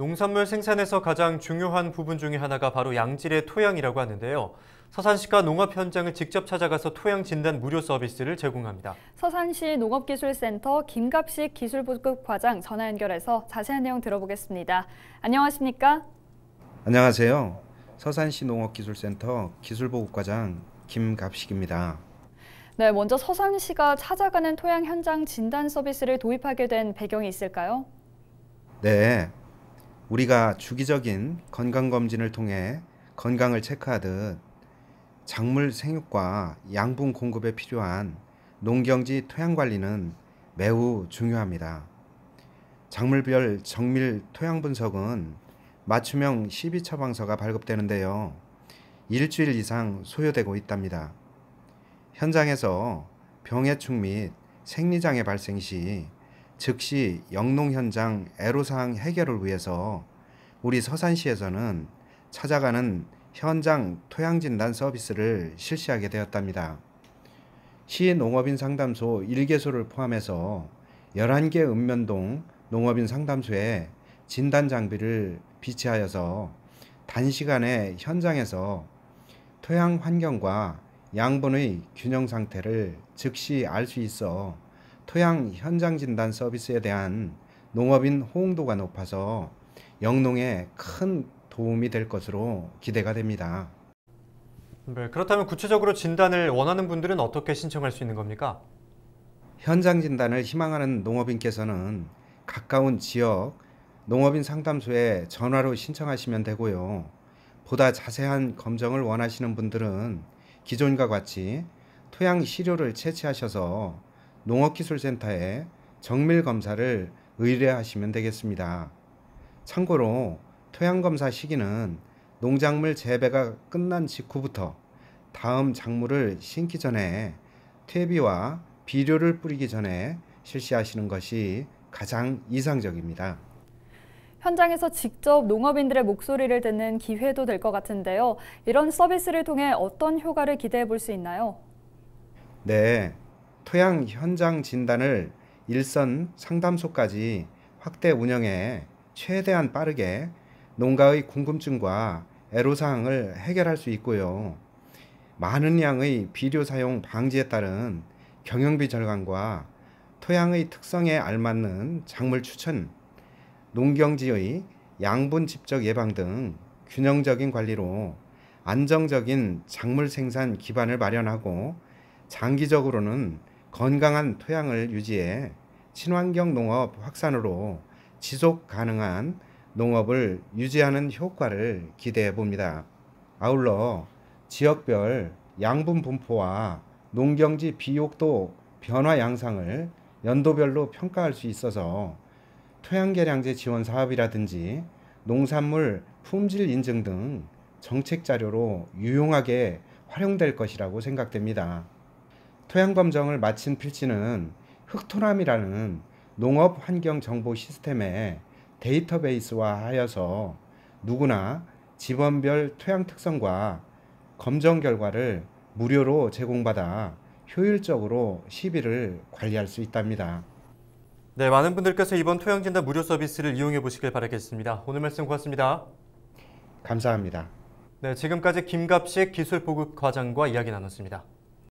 농산물 생산에서 가장 중요한 부분 중의 하나가 바로 양질의 토양이라고 하는데요. 서산시가 농업 현장을 직접 찾아가서 토양 진단 무료 서비스를 제공합니다. 서산시 농업기술센터 김갑식 기술보급 과장 전화 연결해서 자세한 내용 들어보겠습니다. 안녕하십니까? 안녕하세요. 서산시 농업기술센터 기술보급 과장 김갑식입니다. 네, 먼저 서산시가 찾아가는 토양 현장 진단 서비스를 도입하게 된 배경이 있을까요? 네, 우리가 주기적인 건강검진을 통해 건강을 체크하듯 작물 생육과 양분 공급에 필요한 농경지 토양 관리는 매우 중요합니다. 작물별 정밀 토양 분석은 맞춤형 12 처방서가 발급되는데요. 일주일 이상 소요되고 있답니다. 현장에서 병해충 및 생리장애 발생 시 즉시 영농 현장 애로사항 해결을 위해서 우리 서산시에서는 찾아가는 현장 토양진단 서비스를 실시하게 되었답니다. 시 농업인 상담소 1개소를 포함해서 11개 읍면동 농업인 상담소에 진단 장비를 비치하여서 단시간에 현장에서 토양 환경과 양분의 균형 상태를 즉시 알 수 있어 토양 현장 진단 서비스에 대한 농업인 호응도가 높아서 영농에 큰 도움이 될 것으로 기대가 됩니다. 네, 그렇다면 구체적으로 진단을 원하는 분들은 어떻게 신청할 수 있는 겁니까? 현장 진단을 희망하는 농업인께서는 가까운 지역 농업인 상담소에 전화로 신청하시면 되고요. 보다 자세한 검정을 원하시는 분들은 기존과 같이 토양 시료를 채취하셔서 농업기술센터에 정밀 검사를 의뢰하시면 되겠습니다. 참고로 토양검사 시기는 농작물 재배가 끝난 직후부터 다음 작물을 심기 전에 퇴비와 비료를 뿌리기 전에 실시하시는 것이 가장 이상적입니다. 현장에서 직접 농업인들의 목소리를 듣는 기회도 될 것 같은데요. 이런 서비스를 통해 어떤 효과를 기대해 볼 수 있나요? 네, 토양 현장 진단을 일선 상담소까지 확대 운영해 최대한 빠르게 농가의 궁금증과 애로사항을 해결할 수 있고요. 많은 양의 비료 사용 방지에 따른 경영비 절감과 토양의 특성에 알맞는 작물 추천, 농경지의 양분 집적 예방 등 균형적인 관리로 안정적인 작물 생산 기반을 마련하고 장기적으로는 건강한 토양을 유지해 친환경 농업 확산으로 지속 가능한 농업을 유지하는 효과를 기대해 봅니다. 아울러 지역별 양분 분포와 농경지 비옥도 변화 양상을 연도별로 평가할 수 있어서 토양계량제 지원 사업이라든지 농산물 품질 인증 등 정책 자료로 유용하게 활용될 것이라고 생각됩니다. 토양 검정을 마친 필지는 흑토람이라는 농업 환경 정보 시스템의 데이터베이스화 하여서 누구나 지원별 토양 특성과 검정 결과를 무료로 제공받아 효율적으로 시비를 관리할 수 있답니다. 네, 많은 분들께서 이번 토양진단 무료 서비스를 이용해 보시길 바라겠습니다. 오늘 말씀 고맙습니다. 감사합니다. 네, 지금까지 김갑식 기술보급과장과 이야기 나눴습니다.